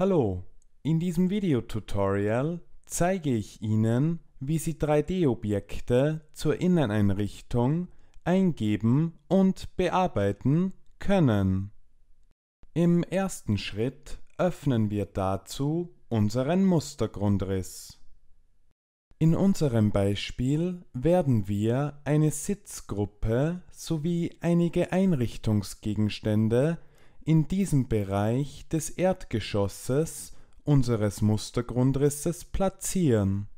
Hallo, in diesem Videotutorial zeige ich Ihnen, wie Sie 3D-Objekte zur Inneneinrichtung eingeben und bearbeiten können. Im ersten Schritt öffnen wir dazu unseren Mustergrundriss. In unserem Beispiel werden wir eine Sitzgruppe sowie einige Einrichtungsgegenstände in diesem Bereich des Erdgeschosses unseres Mustergrundrisses platzieren.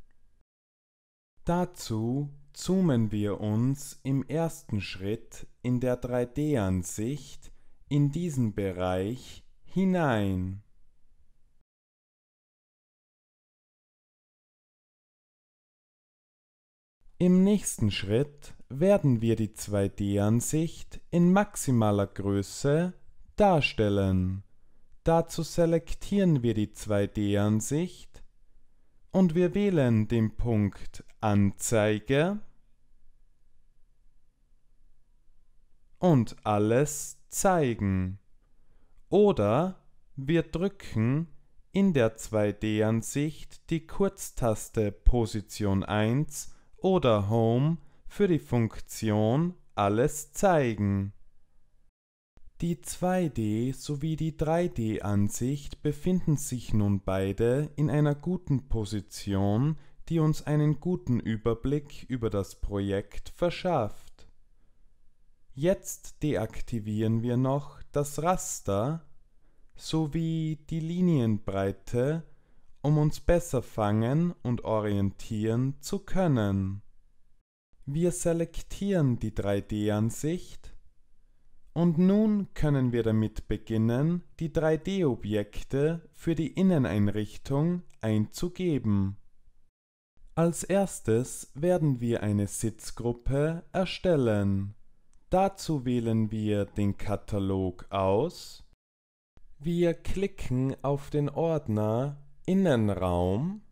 Dazu zoomen wir uns im ersten Schritt in der 3D-Ansicht in diesen Bereich hinein. Im nächsten Schritt werden wir die 2D-Ansicht in maximaler Größe darstellen. Dazu selektieren wir die 2D-Ansicht und wir wählen den Punkt Anzeige und alles zeigen. Oder wir drücken in der 2D-Ansicht die Kurztaste Position 1 oder Home für die Funktion alles zeigen. Die 2D- sowie die 3D-Ansicht befinden sich nun beide in einer guten Position, die uns einen guten Überblick über das Projekt verschafft. Jetzt deaktivieren wir noch das Raster sowie die Linienbreite, um uns besser fangen und orientieren zu können. Wir selektieren die 3D-Ansicht und nun können wir damit beginnen, die 3D-Objekte für die Inneneinrichtung einzugeben. Als erstes werden wir eine Sitzgruppe erstellen. Dazu wählen wir den Katalog aus. Wir klicken auf den Ordner Innenraum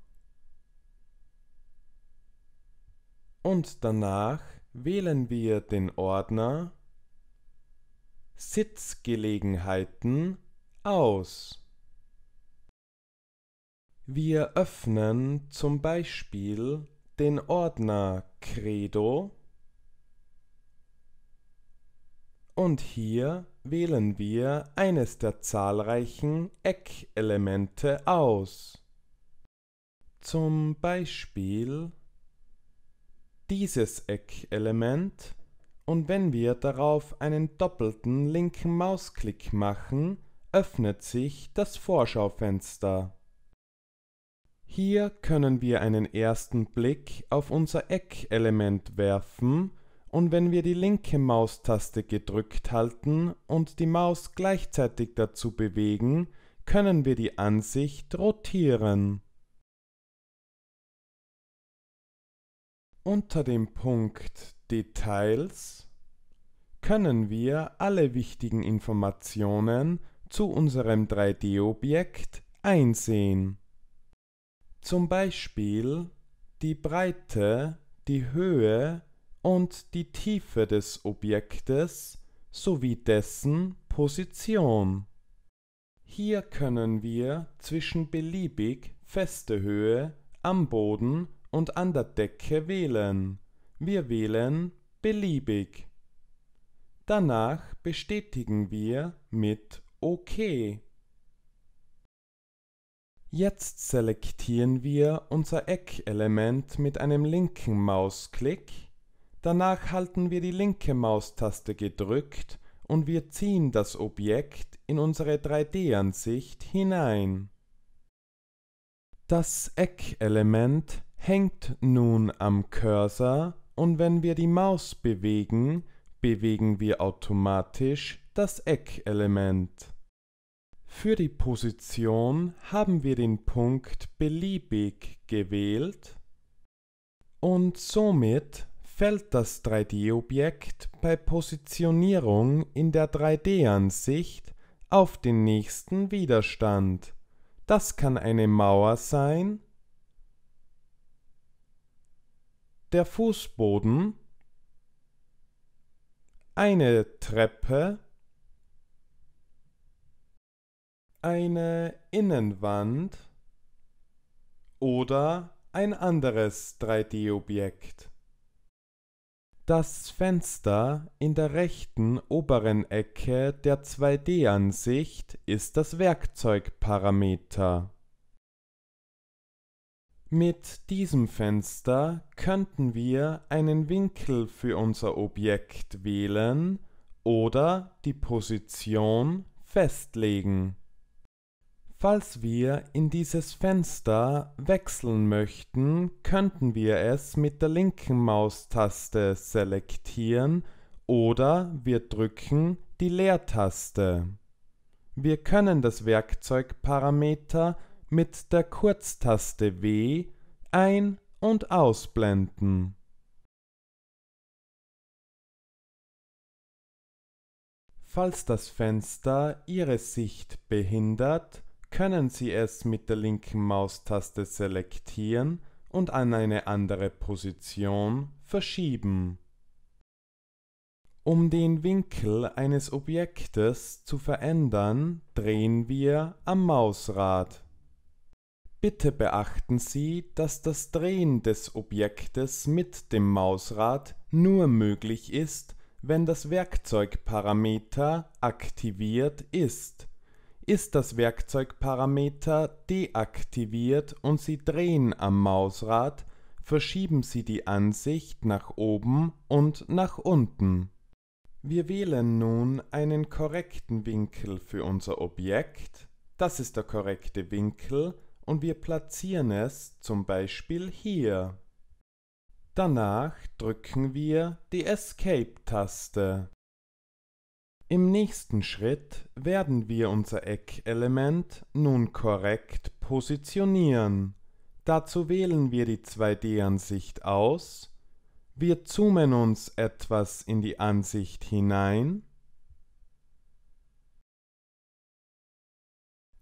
und danach wählen wir den Ordner Sitzgelegenheiten aus. Wir öffnen zum Beispiel den Ordner Credo und hier wählen wir eines der zahlreichen Eckelemente aus. Zum Beispiel dieses Eckelement und wenn wir darauf einen doppelten linken Mausklick machen, öffnet sich das Vorschaufenster. Hier können wir einen ersten Blick auf unser Eckelement werfen und wenn wir die linke Maustaste gedrückt halten und die Maus gleichzeitig dazu bewegen, können wir die Ansicht rotieren. Unter dem Punkt Details können wir alle wichtigen Informationen zu unserem 3D-Objekt einsehen. Zum Beispiel die Breite, die Höhe und die Tiefe des Objektes sowie dessen Position. Hier können wir zwischen beliebig feste Höhe am Boden und an der Decke wählen wir wählen beliebig. Danach bestätigen wir mit OK. Jetzt selektieren wir unser Eckelement mit einem linken Mausklick. Danach halten wir die linke Maustaste gedrückt und wir ziehen das Objekt in unsere 3D-Ansicht hinein. Das Eckelement hängt nun am Cursor und wenn wir die Maus bewegen, bewegen wir automatisch das Eckelement. Für die Position haben wir den Punkt beliebig gewählt und somit fällt das 3D-Objekt bei Positionierung in der 3D-Ansicht auf den nächsten Widerstand. Das kann eine Mauer sein, der Fußboden, eine Treppe, eine Innenwand oder ein anderes 3D-Objekt. Das Fenster in der rechten oberen Ecke der 2D-Ansicht ist das Werkzeugparameter mit diesem Fenster könnten wir einen Winkel für unser Objekt wählen oder die Position festlegen. Falls wir in dieses Fenster wechseln möchten, könnten wir es mit der linken Maustaste selektieren oder wir drücken die Leertaste. Wir können das Werkzeugparameter mit der Kurztaste W ein- und ausblenden. Falls das Fenster Ihre Sicht behindert, können Sie es mit der linken Maustaste selektieren und an eine andere Position verschieben. Um den Winkel eines Objektes zu verändern, drehen wir am Mausrad. Bitte beachten Sie, dass das Drehen des Objektes mit dem Mausrad nur möglich ist, wenn das Werkzeugparameter aktiviert ist. Ist das Werkzeugparameter deaktiviert und Sie drehen am Mausrad, verschieben Sie die Ansicht nach oben und nach unten. Wir wählen nun einen korrekten Winkel für unser Objekt. Das ist der korrekte Winkel und wir platzieren es zum Beispiel hier. Danach drücken wir die Escape-Taste. Im nächsten Schritt werden wir unser Eckelement nun korrekt positionieren. Dazu wählen wir die 2D-Ansicht aus, wir zoomen uns etwas in die Ansicht hinein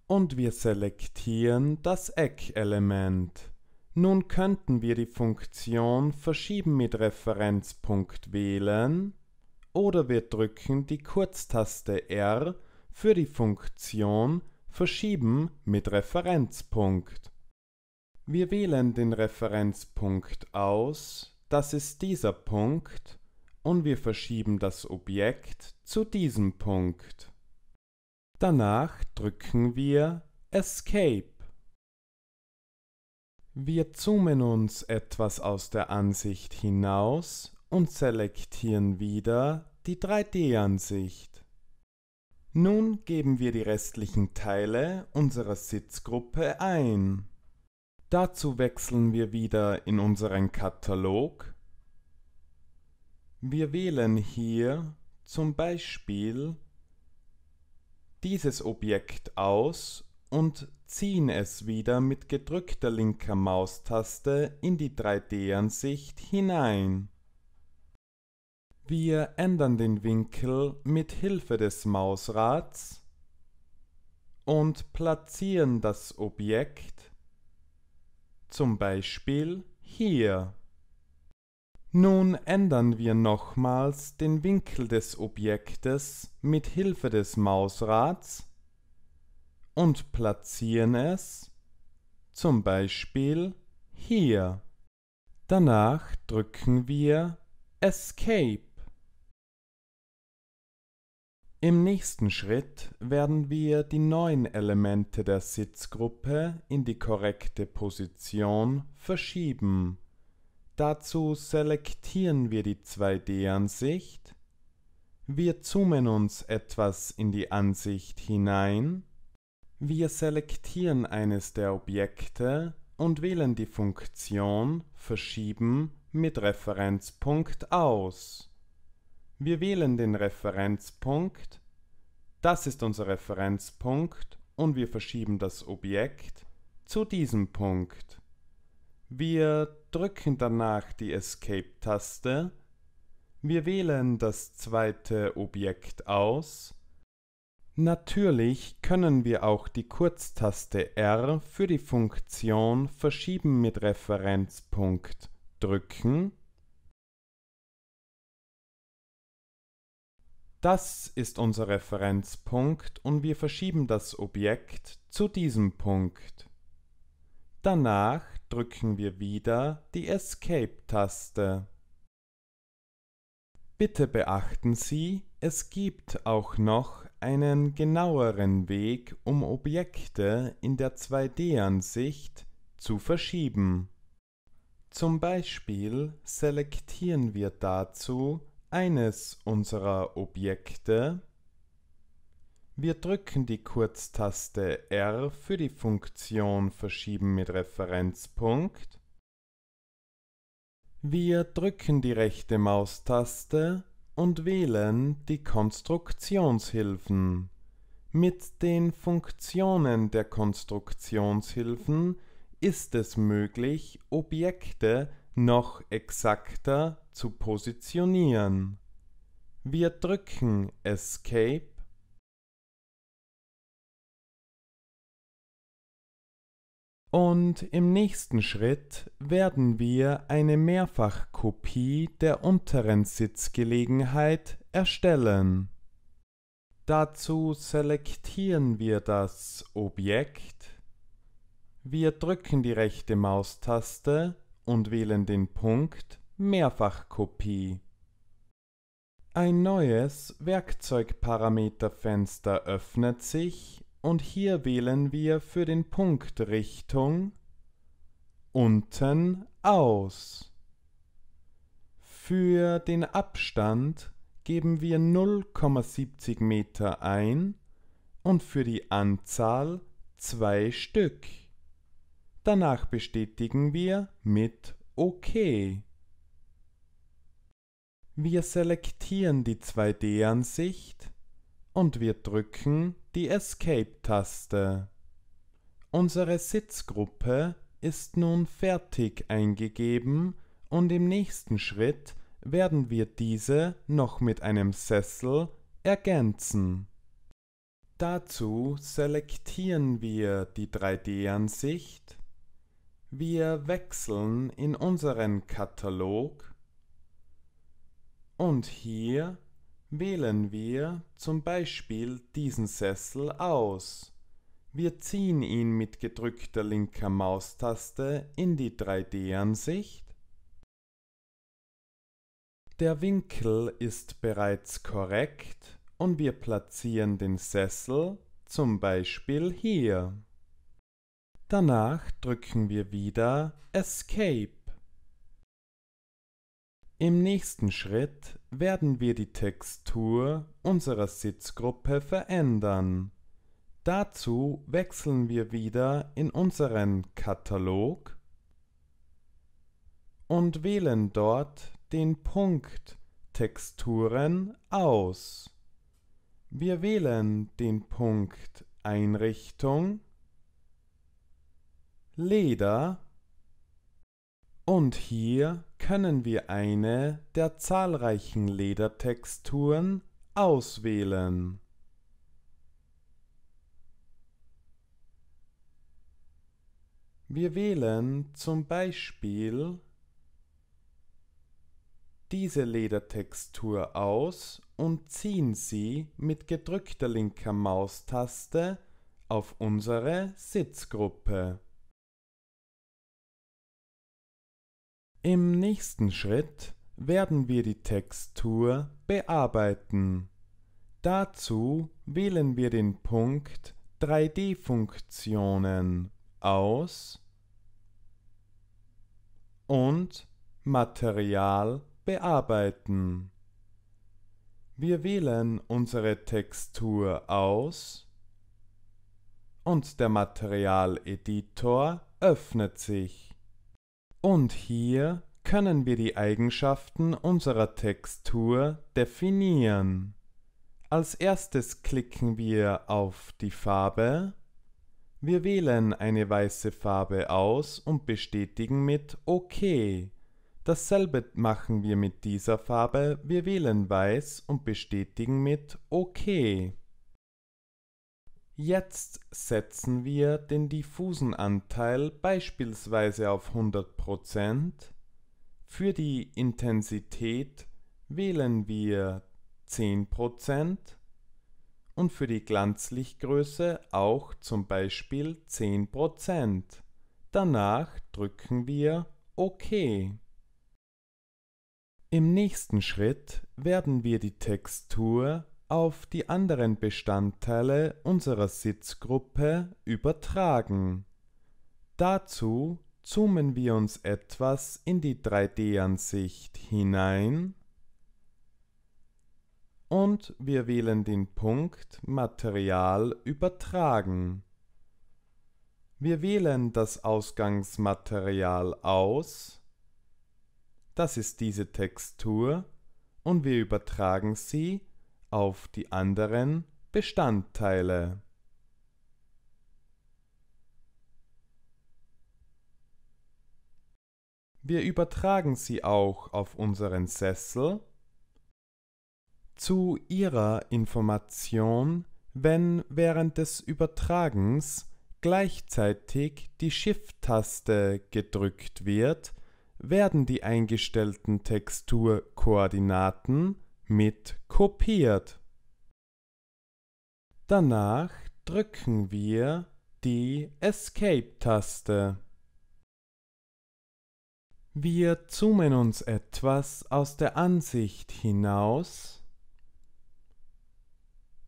und wir selektieren das Eckelement. Nun könnten wir die Funktion Verschieben mit Referenzpunkt wählen oder wir drücken die Kurztaste R für die Funktion Verschieben mit Referenzpunkt. Wir wählen den Referenzpunkt aus, das ist dieser Punkt, und wir verschieben das Objekt zu diesem Punkt. Danach drücken wir Escape. Wir zoomen uns etwas aus der Ansicht hinaus und selektieren wieder die 3D-Ansicht. Nun geben wir die restlichen Teile unserer Sitzgruppe ein. Dazu wechseln wir wieder in unseren Katalog. Wir wählen hier zum Beispiel dieses Objekt aus und ziehen es wieder mit gedrückter linker Maustaste in die 3D-Ansicht hinein. Wir ändern den Winkel mit Hilfe des Mausrads und platzieren das Objekt zum Beispiel hier. Nun ändern wir nochmals den Winkel des Objektes mit Hilfe des Mausrads und platzieren es zum Beispiel hier. Danach drücken wir Escape. Im nächsten Schritt werden wir die neuen Elemente der Sitzgruppe in die korrekte Position verschieben. Dazu selektieren wir die 2D-Ansicht. Wir zoomen uns etwas in die Ansicht hinein. Wir selektieren eines der Objekte und wählen die Funktion Verschieben mit Referenzpunkt aus. Wir wählen den Referenzpunkt. Das ist unser Referenzpunkt und wir verschieben das Objekt zu diesem Punkt. Wir drücken danach die Escape-Taste. Wir wählen das zweite Objekt aus. Natürlich können wir auch die Kurztaste R für die Funktion Verschieben mit Referenzpunkt drücken. Das ist unser Referenzpunkt und wir verschieben das Objekt zu diesem Punkt. Danach drücken wir wieder die Escape-Taste. Bitte beachten Sie, es gibt auch noch einen genaueren Weg, um Objekte in der 2D-Ansicht zu verschieben. Zum Beispiel selektieren wir dazu eines unserer Objekte wir drücken die Kurztaste R für die Funktion Verschieben mit Referenzpunkt. Wir drücken die rechte Maustaste und wählen die Konstruktionshilfen. Mit den Funktionen der Konstruktionshilfen ist es möglich, Objekte noch exakter zu positionieren. Wir drücken Escape Und im nächsten Schritt werden wir eine Mehrfachkopie der unteren Sitzgelegenheit erstellen. Dazu selektieren wir das Objekt, wir drücken die rechte Maustaste und wählen den Punkt Mehrfachkopie. Ein neues Werkzeugparameterfenster öffnet sich und hier wählen wir für den Punkt Richtung unten aus. Für den Abstand geben wir 0,70 Meter ein und für die Anzahl zwei Stück. Danach bestätigen wir mit OK. Wir selektieren die 2D-Ansicht und wir drücken die Escape-Taste. Unsere Sitzgruppe ist nun fertig eingegeben und im nächsten Schritt werden wir diese noch mit einem Sessel ergänzen. Dazu selektieren wir die 3D-Ansicht, wir wechseln in unseren Katalog und hier Wählen wir zum Beispiel diesen Sessel aus. Wir ziehen ihn mit gedrückter linker Maustaste in die 3D-Ansicht. Der Winkel ist bereits korrekt und wir platzieren den Sessel zum Beispiel hier. Danach drücken wir wieder Escape. Im nächsten Schritt werden wir die Textur unserer Sitzgruppe verändern. Dazu wechseln wir wieder in unseren Katalog und wählen dort den Punkt Texturen aus. Wir wählen den Punkt Einrichtung, Leder und hier können wir eine der zahlreichen Ledertexturen auswählen. Wir wählen zum Beispiel diese Ledertextur aus und ziehen sie mit gedrückter linker Maustaste auf unsere Sitzgruppe. Im nächsten Schritt werden wir die Textur bearbeiten. Dazu wählen wir den Punkt 3D-Funktionen aus und Material bearbeiten. Wir wählen unsere Textur aus und der Materialeditor öffnet sich. Und hier können wir die Eigenschaften unserer Textur definieren. Als erstes klicken wir auf die Farbe. Wir wählen eine weiße Farbe aus und bestätigen mit OK. Dasselbe machen wir mit dieser Farbe. Wir wählen weiß und bestätigen mit OK. Jetzt setzen wir den diffusen Anteil beispielsweise auf 100%. Für die Intensität wählen wir 10% und für die Glanzlichtgröße auch zum Beispiel 10%. Danach drücken wir OK. Im nächsten Schritt werden wir die Textur auf die anderen Bestandteile unserer Sitzgruppe übertragen. Dazu zoomen wir uns etwas in die 3D-Ansicht hinein und wir wählen den Punkt Material übertragen. Wir wählen das Ausgangsmaterial aus, das ist diese Textur, und wir übertragen sie auf die anderen Bestandteile. Wir übertragen sie auch auf unseren Sessel. Zu Ihrer Information, wenn während des Übertragens gleichzeitig die Shift-Taste gedrückt wird, werden die eingestellten Texturkoordinaten mit kopiert. Danach drücken wir die Escape-Taste. Wir zoomen uns etwas aus der Ansicht hinaus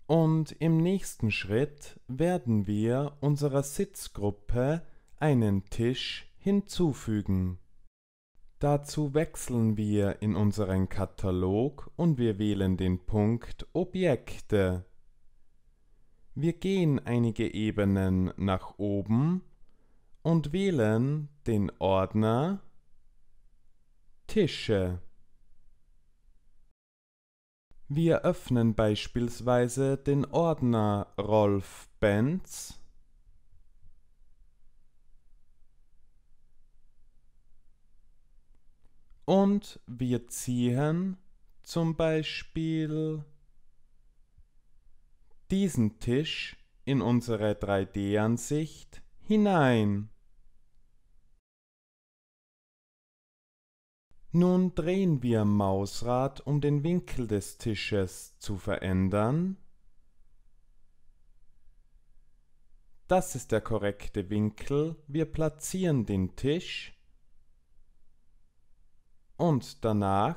und im nächsten Schritt werden wir unserer Sitzgruppe einen Tisch hinzufügen. Dazu wechseln wir in unseren Katalog und wir wählen den Punkt Objekte. Wir gehen einige Ebenen nach oben und wählen den Ordner Tische. Wir öffnen beispielsweise den Ordner Rolf Benz Und wir ziehen zum Beispiel diesen Tisch in unsere 3D-Ansicht hinein. Nun drehen wir Mausrad, um den Winkel des Tisches zu verändern. Das ist der korrekte Winkel. Wir platzieren den Tisch und danach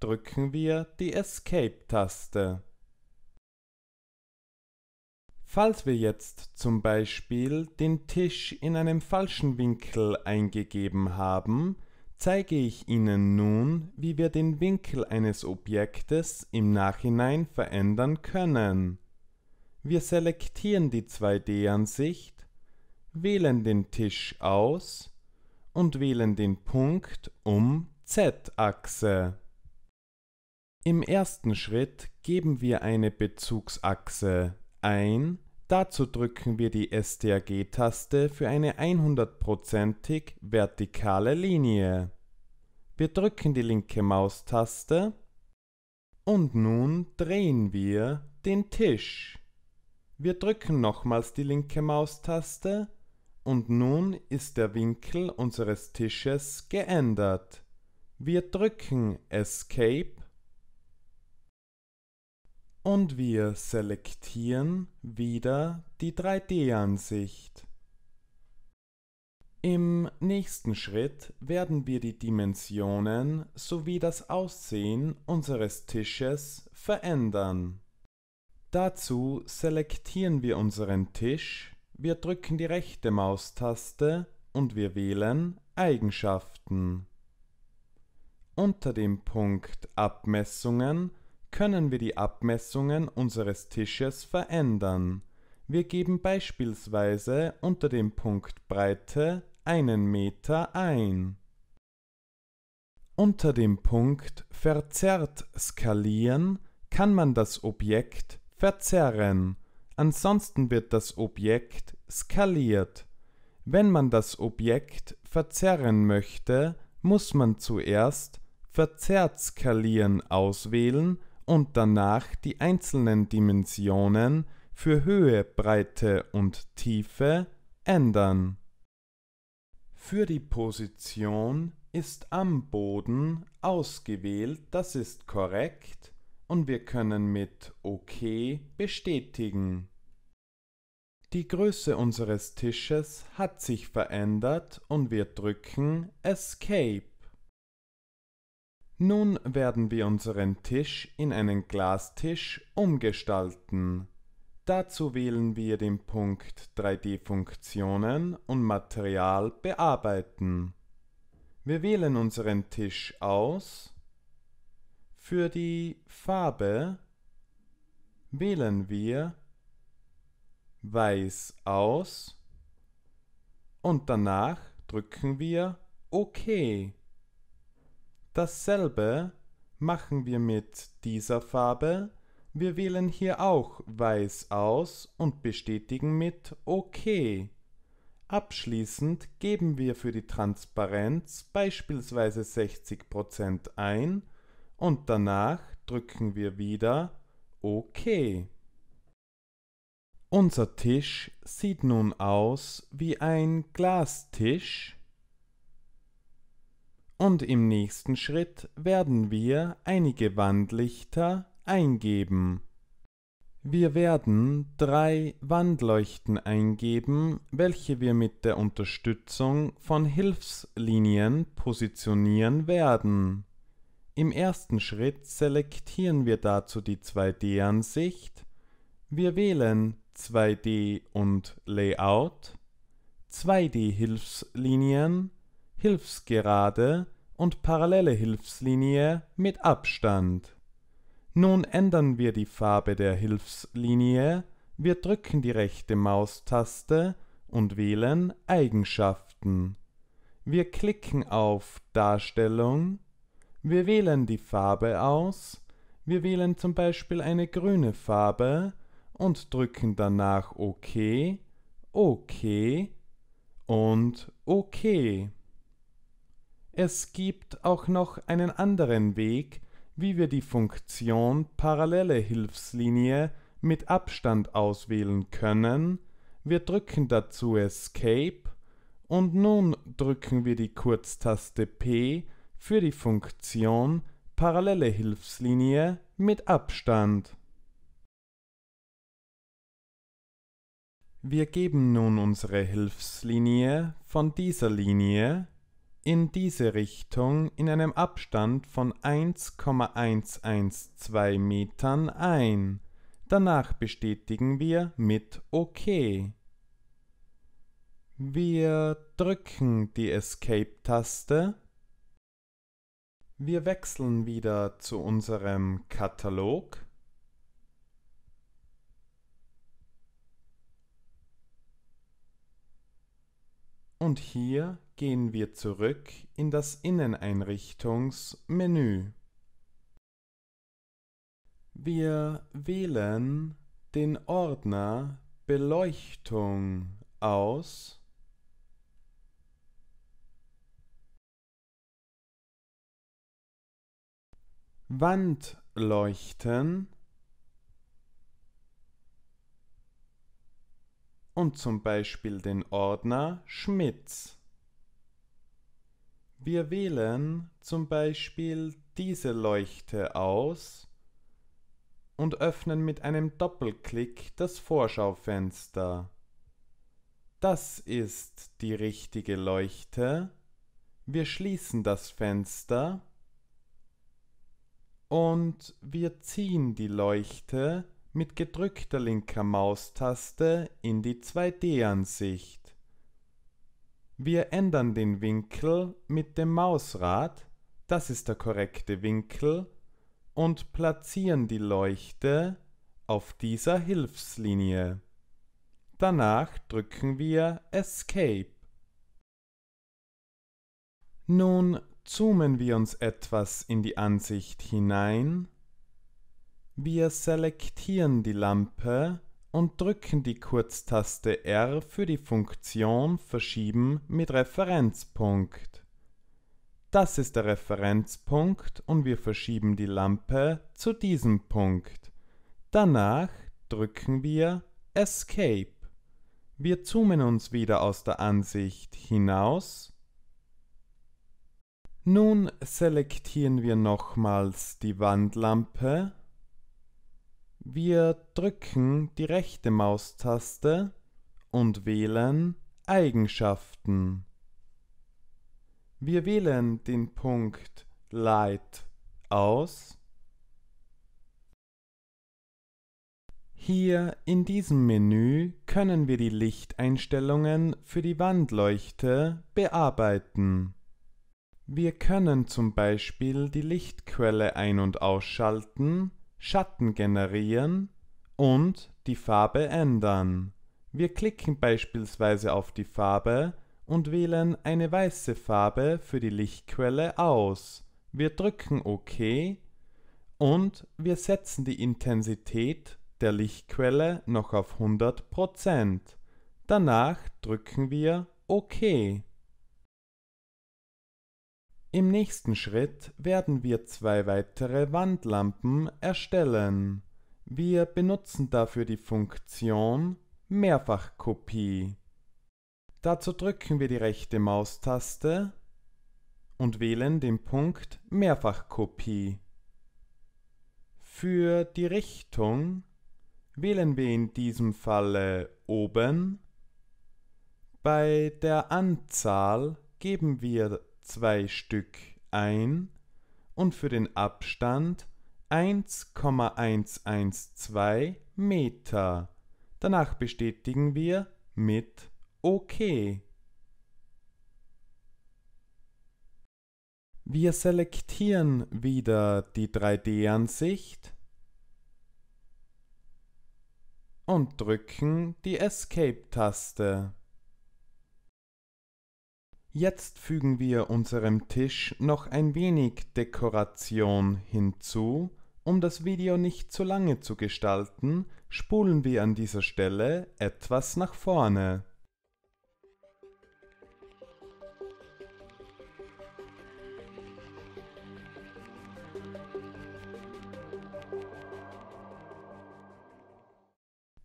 drücken wir die Escape-Taste. Falls wir jetzt zum Beispiel den Tisch in einem falschen Winkel eingegeben haben, zeige ich Ihnen nun, wie wir den Winkel eines Objektes im Nachhinein verändern können. Wir selektieren die 2D-Ansicht, wählen den Tisch aus und wählen den Punkt um z-Achse. Im ersten Schritt geben wir eine Bezugsachse ein, dazu drücken wir die STRG-Taste für eine 100%ig vertikale Linie. Wir drücken die linke Maustaste und nun drehen wir den Tisch. Wir drücken nochmals die linke Maustaste und nun ist der Winkel unseres Tisches geändert. Wir drücken Escape und wir selektieren wieder die 3D-Ansicht. Im nächsten Schritt werden wir die Dimensionen sowie das Aussehen unseres Tisches verändern. Dazu selektieren wir unseren Tisch, wir drücken die rechte Maustaste und wir wählen Eigenschaften. Unter dem Punkt Abmessungen können wir die Abmessungen unseres Tisches verändern. Wir geben beispielsweise unter dem Punkt Breite einen Meter ein. Unter dem Punkt Verzerrt skalieren kann man das Objekt verzerren, ansonsten wird das Objekt skaliert. Wenn man das Objekt verzerren möchte, muss man zuerst Verzerrt skalieren auswählen und danach die einzelnen Dimensionen für Höhe, Breite und Tiefe ändern. Für die Position ist am Boden ausgewählt, das ist korrekt und wir können mit OK bestätigen. Die Größe unseres Tisches hat sich verändert und wir drücken Escape. Nun werden wir unseren Tisch in einen Glastisch umgestalten. Dazu wählen wir den Punkt 3D-Funktionen und Material bearbeiten. Wir wählen unseren Tisch aus. Für die Farbe wählen wir Weiß aus und danach drücken wir OK. Dasselbe machen wir mit dieser Farbe. Wir wählen hier auch Weiß aus und bestätigen mit OK. Abschließend geben wir für die Transparenz beispielsweise 60% ein und danach drücken wir wieder OK. Unser Tisch sieht nun aus wie ein Glastisch und im nächsten Schritt werden wir einige Wandlichter eingeben. Wir werden drei Wandleuchten eingeben, welche wir mit der Unterstützung von Hilfslinien positionieren werden. Im ersten Schritt selektieren wir dazu die 2D-Ansicht. Wir wählen 2D und Layout, 2D-Hilfslinien, Hilfsgerade und parallele Hilfslinie mit Abstand. Nun ändern wir die Farbe der Hilfslinie, wir drücken die rechte Maustaste und wählen Eigenschaften. Wir klicken auf Darstellung, wir wählen die Farbe aus, wir wählen zum Beispiel eine grüne Farbe und drücken danach OK, OK und OK. Es gibt auch noch einen anderen Weg, wie wir die Funktion parallele Hilfslinie mit Abstand auswählen können. Wir drücken dazu Escape und nun drücken wir die Kurztaste P für die Funktion parallele Hilfslinie mit Abstand. Wir geben nun unsere Hilfslinie von dieser Linie in diese Richtung in einem Abstand von 1,112 Metern ein. Danach bestätigen wir mit OK. Wir drücken die Escape-Taste. Wir wechseln wieder zu unserem Katalog. Und hier gehen wir zurück in das Inneneinrichtungsmenü. Wir wählen den Ordner Beleuchtung aus Wandleuchten und zum Beispiel den Ordner Schmitz. Wir wählen zum Beispiel diese Leuchte aus und öffnen mit einem Doppelklick das Vorschaufenster. Das ist die richtige Leuchte. Wir schließen das Fenster und wir ziehen die Leuchte mit gedrückter linker Maustaste in die 2D-Ansicht. Wir ändern den Winkel mit dem Mausrad, das ist der korrekte Winkel, und platzieren die Leuchte auf dieser Hilfslinie. Danach drücken wir Escape. Nun zoomen wir uns etwas in die Ansicht hinein. Wir selektieren die Lampe und drücken die Kurztaste R für die Funktion Verschieben mit Referenzpunkt. Das ist der Referenzpunkt und wir verschieben die Lampe zu diesem Punkt. Danach drücken wir Escape. Wir zoomen uns wieder aus der Ansicht hinaus. Nun selektieren wir nochmals die Wandlampe wir drücken die rechte Maustaste und wählen Eigenschaften. Wir wählen den Punkt Light aus. Hier in diesem Menü können wir die Lichteinstellungen für die Wandleuchte bearbeiten. Wir können zum Beispiel die Lichtquelle ein- und ausschalten Schatten generieren und die Farbe ändern. Wir klicken beispielsweise auf die Farbe und wählen eine weiße Farbe für die Lichtquelle aus. Wir drücken OK und wir setzen die Intensität der Lichtquelle noch auf 100%. Danach drücken wir OK. Im nächsten Schritt werden wir zwei weitere Wandlampen erstellen. Wir benutzen dafür die Funktion Mehrfachkopie. Dazu drücken wir die rechte Maustaste und wählen den Punkt Mehrfachkopie. Für die Richtung wählen wir in diesem Falle oben. Bei der Anzahl geben wir zwei Stück ein und für den Abstand 1,112 Meter. Danach bestätigen wir mit OK. Wir selektieren wieder die 3D-Ansicht und drücken die Escape-Taste. Jetzt fügen wir unserem Tisch noch ein wenig Dekoration hinzu. Um das Video nicht zu lange zu gestalten, spulen wir an dieser Stelle etwas nach vorne.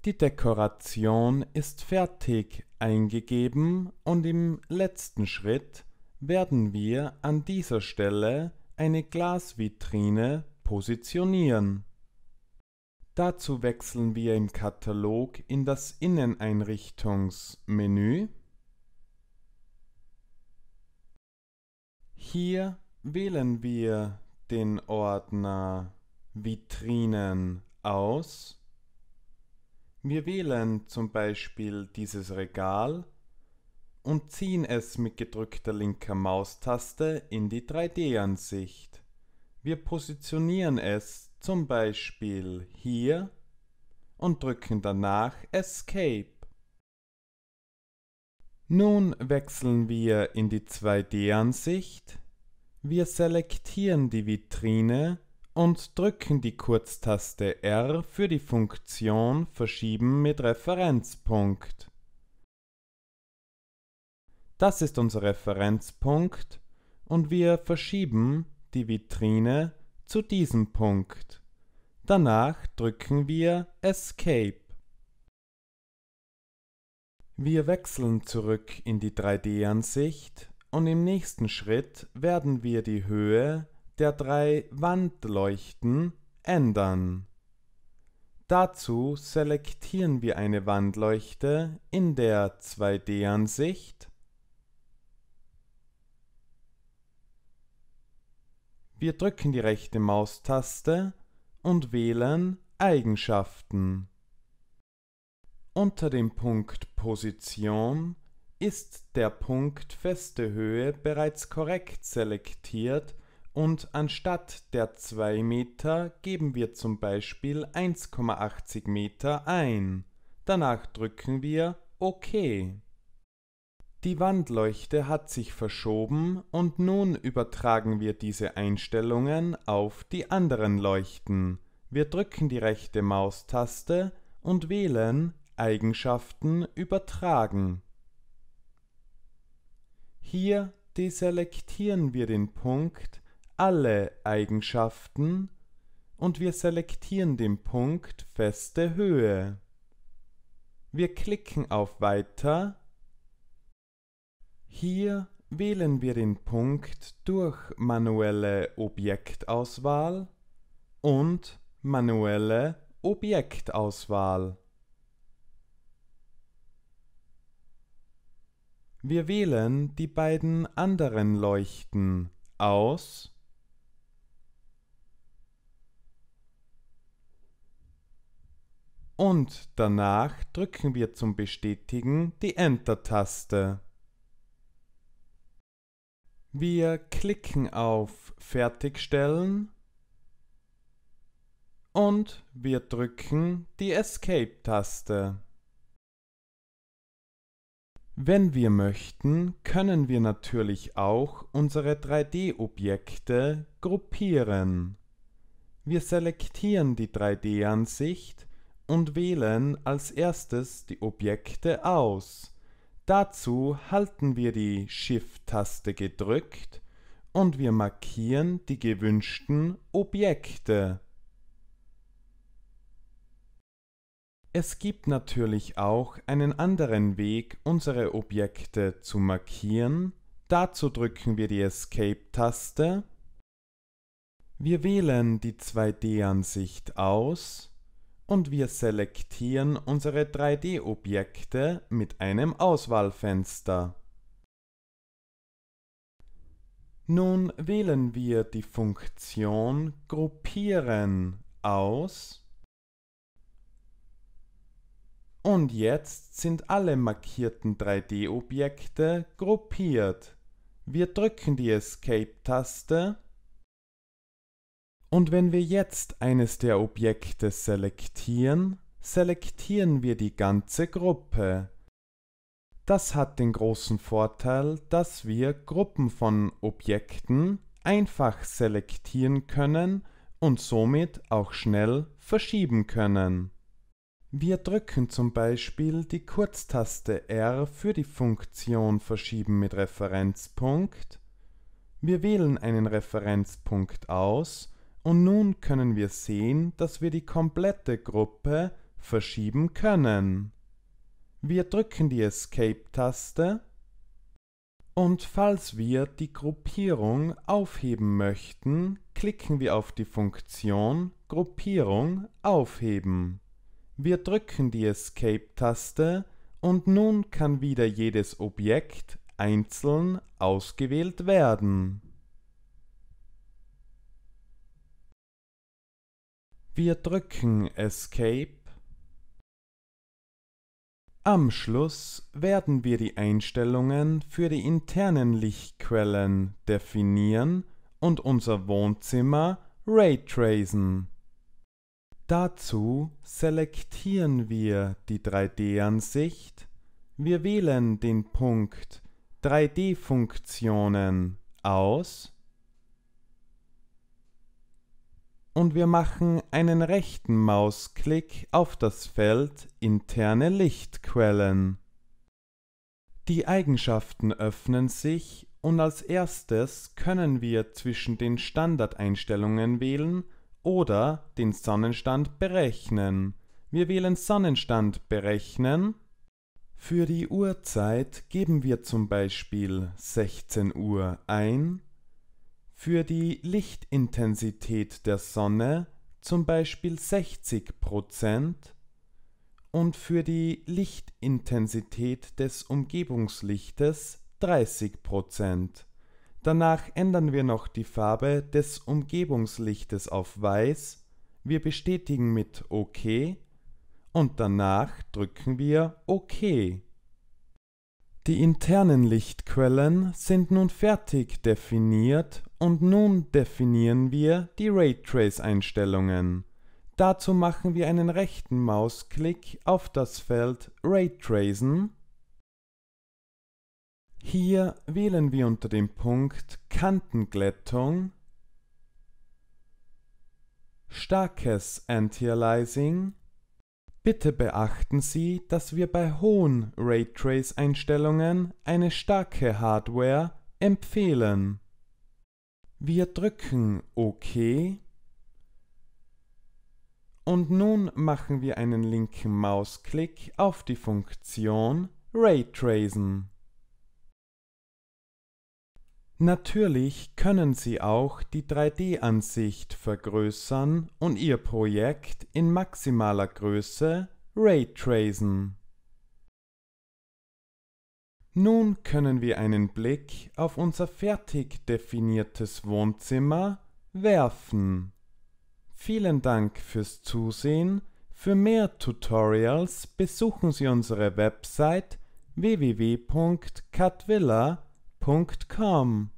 Die Dekoration ist fertig eingegeben und im letzten Schritt werden wir an dieser Stelle eine Glasvitrine positionieren. Dazu wechseln wir im Katalog in das Inneneinrichtungsmenü. Hier wählen wir den Ordner Vitrinen aus wir wählen zum Beispiel dieses Regal und ziehen es mit gedrückter linker Maustaste in die 3D-Ansicht. Wir positionieren es zum Beispiel hier und drücken danach Escape. Nun wechseln wir in die 2D-Ansicht. Wir selektieren die Vitrine und drücken die Kurztaste R für die Funktion Verschieben mit Referenzpunkt. Das ist unser Referenzpunkt und wir verschieben die Vitrine zu diesem Punkt. Danach drücken wir Escape. Wir wechseln zurück in die 3D-Ansicht und im nächsten Schritt werden wir die Höhe der drei Wandleuchten ändern. Dazu selektieren wir eine Wandleuchte in der 2D-Ansicht. Wir drücken die rechte Maustaste und wählen Eigenschaften. Unter dem Punkt Position ist der Punkt feste Höhe bereits korrekt selektiert und anstatt der 2 Meter geben wir zum Beispiel 1,80 Meter ein. Danach drücken wir OK. Die Wandleuchte hat sich verschoben und nun übertragen wir diese Einstellungen auf die anderen Leuchten. Wir drücken die rechte Maustaste und wählen Eigenschaften übertragen. Hier deselektieren wir den Punkt alle Eigenschaften und wir selektieren den Punkt feste Höhe. Wir klicken auf Weiter. Hier wählen wir den Punkt durch manuelle Objektauswahl und manuelle Objektauswahl. Wir wählen die beiden anderen Leuchten aus und danach drücken wir zum Bestätigen die Enter-Taste. Wir klicken auf Fertigstellen und wir drücken die Escape-Taste. Wenn wir möchten, können wir natürlich auch unsere 3D-Objekte gruppieren. Wir selektieren die 3D-Ansicht und wählen als erstes die Objekte aus. Dazu halten wir die Shift-Taste gedrückt und wir markieren die gewünschten Objekte. Es gibt natürlich auch einen anderen Weg, unsere Objekte zu markieren. Dazu drücken wir die Escape-Taste. Wir wählen die 2D-Ansicht aus und wir selektieren unsere 3D-Objekte mit einem Auswahlfenster. Nun wählen wir die Funktion Gruppieren aus und jetzt sind alle markierten 3D-Objekte gruppiert. Wir drücken die Escape-Taste und wenn wir jetzt eines der Objekte selektieren, selektieren wir die ganze Gruppe. Das hat den großen Vorteil, dass wir Gruppen von Objekten einfach selektieren können und somit auch schnell verschieben können. Wir drücken zum Beispiel die Kurztaste R für die Funktion Verschieben mit Referenzpunkt. Wir wählen einen Referenzpunkt aus und nun können wir sehen, dass wir die komplette Gruppe verschieben können. Wir drücken die Escape-Taste und falls wir die Gruppierung aufheben möchten, klicken wir auf die Funktion Gruppierung aufheben. Wir drücken die Escape-Taste und nun kann wieder jedes Objekt einzeln ausgewählt werden. Wir drücken Escape. Am Schluss werden wir die Einstellungen für die internen Lichtquellen definieren und unser Wohnzimmer raytracen. Dazu selektieren wir die 3D-Ansicht. Wir wählen den Punkt 3D-Funktionen aus und wir machen einen rechten Mausklick auf das Feld Interne Lichtquellen. Die Eigenschaften öffnen sich und als erstes können wir zwischen den Standardeinstellungen wählen oder den Sonnenstand berechnen. Wir wählen Sonnenstand berechnen. Für die Uhrzeit geben wir zum Beispiel 16 Uhr ein für die Lichtintensität der Sonne zum Beispiel 60 Prozent und für die Lichtintensität des Umgebungslichtes 30 Prozent. Danach ändern wir noch die Farbe des Umgebungslichtes auf weiß, wir bestätigen mit OK und danach drücken wir OK. Die internen Lichtquellen sind nun fertig definiert und nun definieren wir die Raytrace-Einstellungen. Dazu machen wir einen rechten Mausklick auf das Feld Raytracen. Hier wählen wir unter dem Punkt Kantenglättung starkes Anti-Aliasing. Bitte beachten Sie, dass wir bei hohen Raytrace-Einstellungen eine starke Hardware empfehlen. Wir drücken OK. Und nun machen wir einen linken Mausklick auf die Funktion Raytracen. Natürlich können Sie auch die 3D-Ansicht vergrößern und Ihr Projekt in maximaler Größe Raytracen. Nun können wir einen Blick auf unser fertig definiertes Wohnzimmer werfen. Vielen Dank fürs Zusehen. Für mehr Tutorials besuchen Sie unsere Website www.catvilla.com.